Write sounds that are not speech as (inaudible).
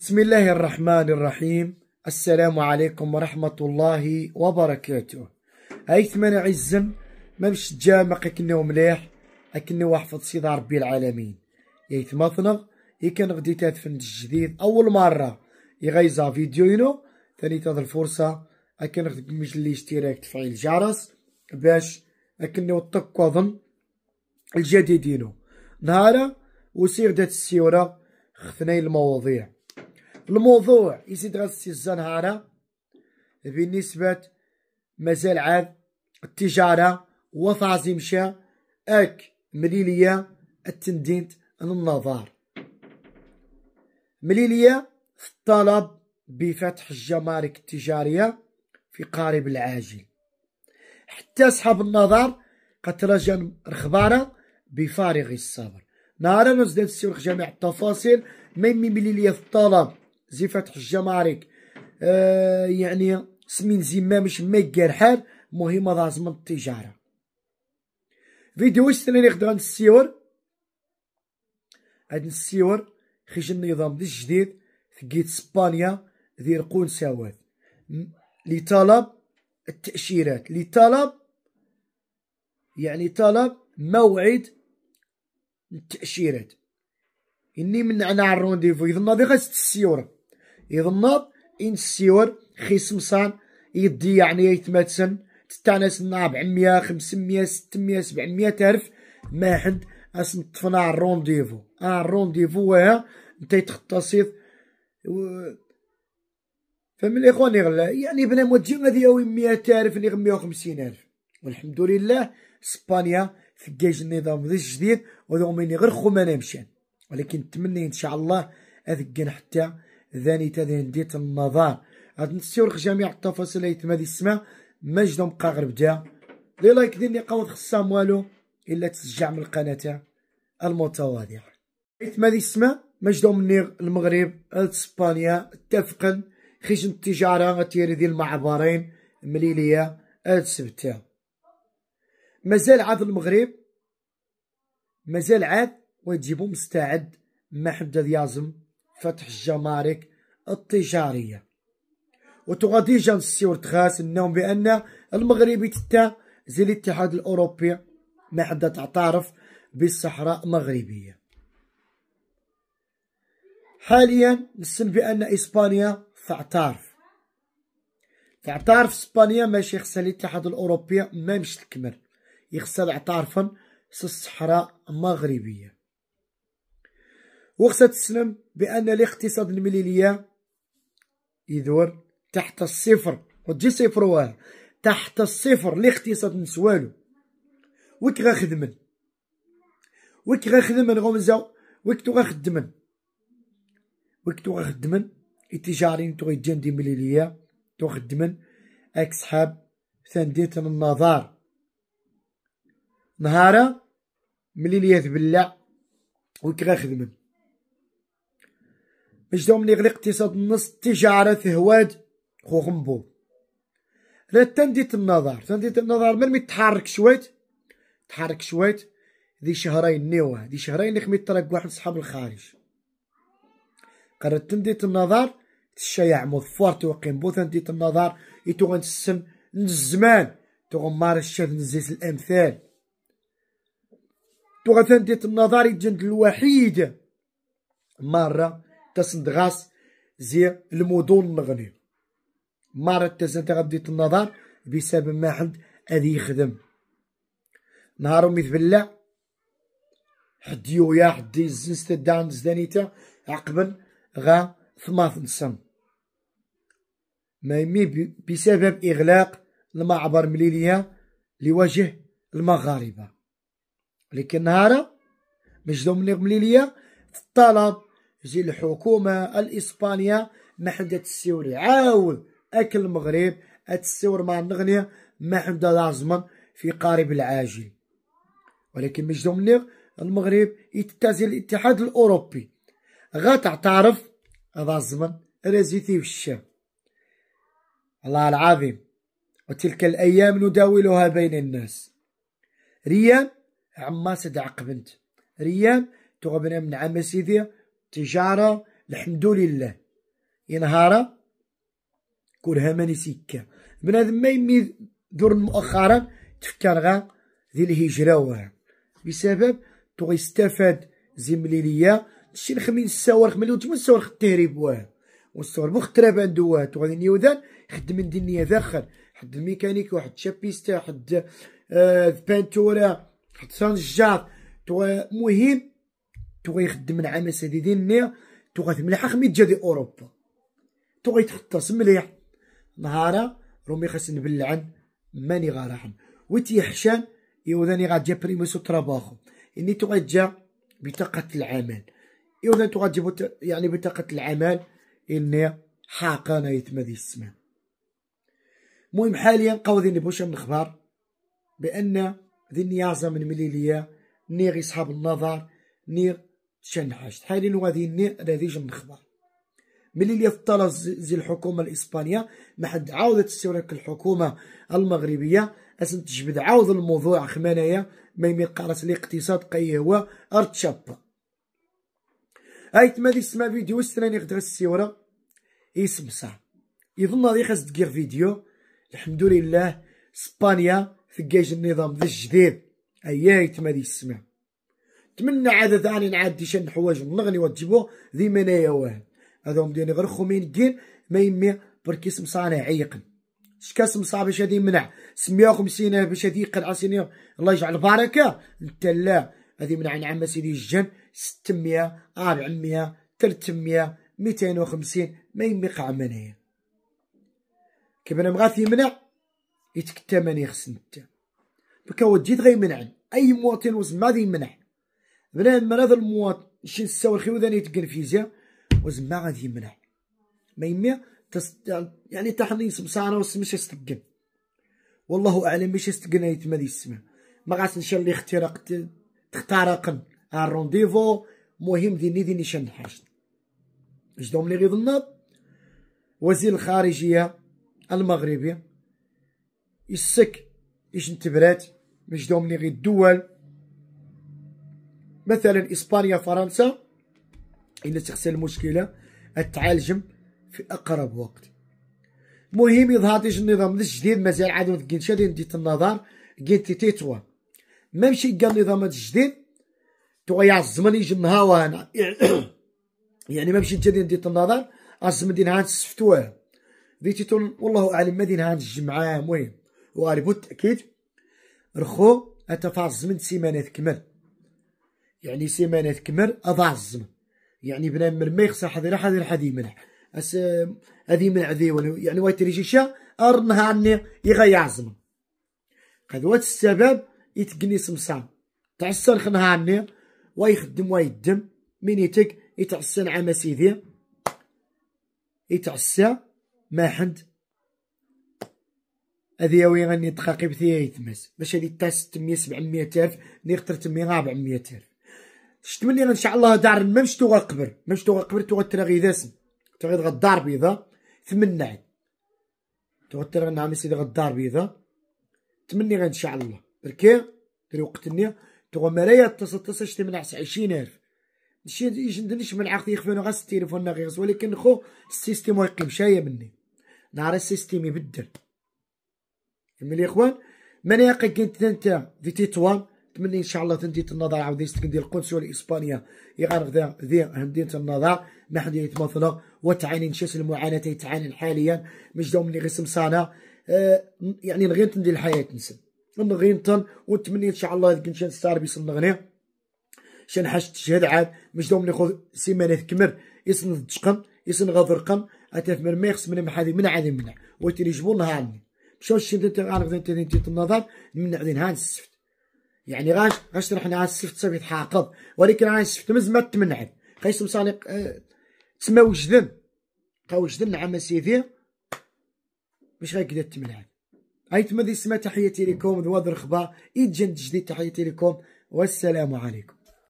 بسم الله الرحمن الرحيم السلام عليكم ورحمة الله وبركاته هاي ثمان عزم ما مش جامق كنا مليح أكنو وحفظ سيد ربي العالمين يا ثماثنا يكن غدي تدفن الجديد أول مرة يغيزا فيديو ينو ثاني تاذ الفرصة أكن غدي مجلي اشتراك تفعيل الجرس باش أكنا الجديد الجديدينو نهارا وسير دات السيورة خثني المواضيع الموضوع يزيد غسي الزنهارة بالنسبة مازال عاد التجارة وفاز يمشى اك مليلية التندينت النظار مليلية في الطلب بفتح الجمارك التجارية في قارب العاجل حتى أصحاب النظر قترجن الخبارة بفارغ الصبر نهار نزداد السوق جميع التفاصيل ميمي مليلية في الطلب زي فتح الجمارك آه يعني سمين زي ما مش حال مهمة ضاز من التجارة فيديو اشتري لي خدران السيور هاد السيور خرج النظام دي الجديد في جيت اسبانيا ذي رقون سواد لطلب التأشيرات لطلب يعني طلب موعد التأشيرات إني من على الرونديفو إذا ناضي غير ست يظنط ينسيور خيسمصان يدي يعني يتمتسن تتعناس ناب عمية خمسمية ستمية سبعمية ألف ما حد أسن طفنا على الرونديفو على الرونديفو وها انت يتختصيف و... فمن الإخوان يغلا يعني بنا مودجي ماذي أوي مية ألف نيغ مية وخمسين ألف والحمد لله اسبانيا في جيش النظام ذي الجديد وذو مني غير خو ما نمشي ولكن نتمنى ان شاء الله اذقن حتى ذاني تذين ديت النظار هاد نستورخ جميع التفاصيل تما دي السماء مجد مقاغر بدا لي لايك ديال قوض خصام والو الا تسجع من القناه المتواضعه ايتما دي السماء مجد منيغ المغرب اسبانيا اتفقا خشن التجاره غتيري ديال المعبرين مليليه هاد السبت مازال عاد المغرب مازال عاد ويجيبو مستعد ما حد يازم فتح الجمارك التجارية وتغادي جانس وتخاس النوم بان المغرب تتا زي الاتحاد الاوروبي ما حدا تعترف بالصحراء المغربية حاليا نسن بان اسبانيا تعترف تعترف اسبانيا ماشي خصها الاتحاد الاوروبي ما مش تكمل يخصها في الصحراء المغربيه وخصها تسلم بان الاقتصاد المليليه يدور تحت الصفر وتجي صفروها تحت الصفر الاقتصاد نسوالو وك غاخدمن وك غاخدمن غمزه وك تو غاخدمن وك تو غاخدمن التجارين تو غيتجان دي مليليه تو غاخدمن اك صحاب ثانديت النظار نهارا مليليه بلا تبلع غاخدمن باش لي يغلق اقتصاد النص التجارة هواد خو غنبو راه تنديت النظر تنديت النظر من تحرك شويت تحرك شويت دي شهرين نيوه دي شهرين اللي خميت طرق واحد صحاب الخارج قررت تنديت النظر تشيع مود فورت وقيم بو تنديت النظر يتو غنسم الزمان تو غمار الشاف نزيت الامثال تو غتنديت النظر يتجند الوحيد مرة تسندغاس زي المدن المغني مرة تسنت غديت النظر بسبب ما حد أدي يخدم نهارو ميتبلع حد يا حد يزنس تدعن زدانيتا عقبل غا ثماثن سن ما يمي بسبب إغلاق المعبر مليلية لوجه المغاربة لكن نهارا مجدو دوم مليلية في الطلب زي الحكومه الاسبانيه ما حدا تسيوري عاود اكل المغرب أتسيور مع النغنيه ما حدا لازما في قارب العاجل ولكن مش دومنيغ المغرب يتتازي الاتحاد الاوروبي غتعترف لازما رزيتي الشام الله العظيم وتلك الايام نداولها بين الناس ريان عما صدع قبنت ريان تغبنا من عام سيدي تجارة الحمد لله ينهار كلها ماني سكة بنادم ما يمي دور مؤخرا تفكر غا ذي الهجرة وها بسبب تغي استفاد زمليلية شي خمين السوار خمين وتم السوار التهريب وها والصور مختربة تراب واه وها تغي نيوذان خدم الدنيا داخل حد الميكانيك واحد شابيستا حد آه بانتورا حد سانجار مهم توغي يخدم العام سادي ديني توغي تمليح خمي دي اوروبا توغي تحطس مليح نهارا رومي خاص نبلعن ماني غارحن ويتي حشان يوذاني غادي بريموس وتراباخو اني توغي تجا بطاقة العمل يوذان توغي تجيبو يعني بطاقة العمل اني يتما يتمدي السمان المهم حاليا قاوذين بوش من الخبر بان ذي النيازة من مليلية نيغ يصحاب النظر نيغ تشنحاش شحال اللي غادي نتائج النخبه ملي اللي طلع زي الحكومه الاسبانيه ما حد عاودت تستورك الحكومه المغربيه اسن تجبد عاود الموضوع خمانايا ما يمي قارت الاقتصاد هو ارتشاب هايت ما سما فيديو استراني غدرا السيوره يسمسع يظن غادي خاص تدير فيديو الحمد لله اسبانيا جيش النظام ذا الجديد ايا يتما يسمع نتمنى عاد ثاني نعاد شن حوايج نغني وتجيبوه ذي منايا واحد هم ديني غير خومين الدين ما يمي بركي سمصانع عيقن شكا مصاب باش هذه منع 150 باش هادي قلعه سنين الله يجعل البركة انت لا هادي منع نعم سيدي الجن مية تلتمية ميتين وخمسين ما يمي قاع منايا كيف انا مغاثي يمنع يتكتمني خصنت بكا وديت غيمنعن اي مواطن وزن غادي يمنع بنادم من هذا المواطن شي نساو الخيو ثاني يتقن فيزياء وزما غادي يمنع ما يمي يعني تحنيس بصارة وسمش يستقن والله اعلم باش يستقن يتما دي السماء ما غاش نشا اللي اختراق تخترق الرونديفو مهم ديني ديني شن اش دوم لي غيظ وزير الخارجية المغربي يسك مش دوم لي غي الدول مثلا إسبانيا فرنسا إلا تحصل المشكلة تعالجم في أقرب وقت المهم يظهر ديج النظام الجديد مازال عاد ما كاينش ديت النظر كاين تيتوا ماشي كاع النظام الجديد يا الزمن يجي نهاوا انا (coughs) يعني ما مشيت غادي ديت النظر الزمن ديال هاد السفتوه ديتيتون والله اعلم ما ديال هاد الجمعه المهم وغالب التاكيد رخو اتفاز من سيمانات كمل يعني سيمانه تكمل اضع يعني يعني بلا ما يخسر حذر حذر حذي منح أس منع ذي عذي يعني وايت ريجيشا أرنها عني يغيع قد وات السبب يتقني سمسان تعسر خنها عني ويخدم ويدم من يتك يتعسن عما سيدي يتعسى ما حد هذه وين غني تخاقب ثيا يتمس باش هذه تاس تمية سبعمية الف نيختر تمية ربعمية الف شت مني انا ان شاء الله دار ما مشتو قبر ما مشتو قبر تو غتراغي داسم تو غا غدار بيضا تمنعت تو غتراغي نعم سيدي غدار بيضا تمني غير ان شاء الله بركي دري وقت النية تو مرايا تصل تصل شتي عشرين الف شي ندنيش من عقدي يخفينا غا التليفون غير ولكن خو السيستيم ويقيم شاية مني نهار السيستيم يبدل ملي اخوان من يقي كنت انت في تيتوان نتمنى ان شاء الله تنديت النظر عاود ديال القدس والاسبانيا يغرف ذا ذي هنديت النظر ما حد يتمثل وتعاني نشاس المعاناه تعاني حاليا مش دوم اللي غسم سانا آه يعني نغير تندي الحياه نسن نغير تن ونتمنى ان شاء الله ذيك نشان ستار بيصل نغني شان حاج تشهد عاد مش دوم خذ سيمانه كمر يسن الدشقم يسن غضرقم اتاف من ميخس من محاذي من عادي منع وتيلي جبور نهار مشاو الشمس تاع غنغ تاع النظر من عادي نهار السفت يعني غاش غاش رحنا عاد سفت تصيف يتحاقض ولكن عاد سفت تمز ما قيس قيس أه تسمى وجدن قا وجدن عم سيدي مش غير كدا تمنعن هاي تما تسمى تحياتي لكم ذواد الرخبه جند جديد تحياتي لكم والسلام عليكم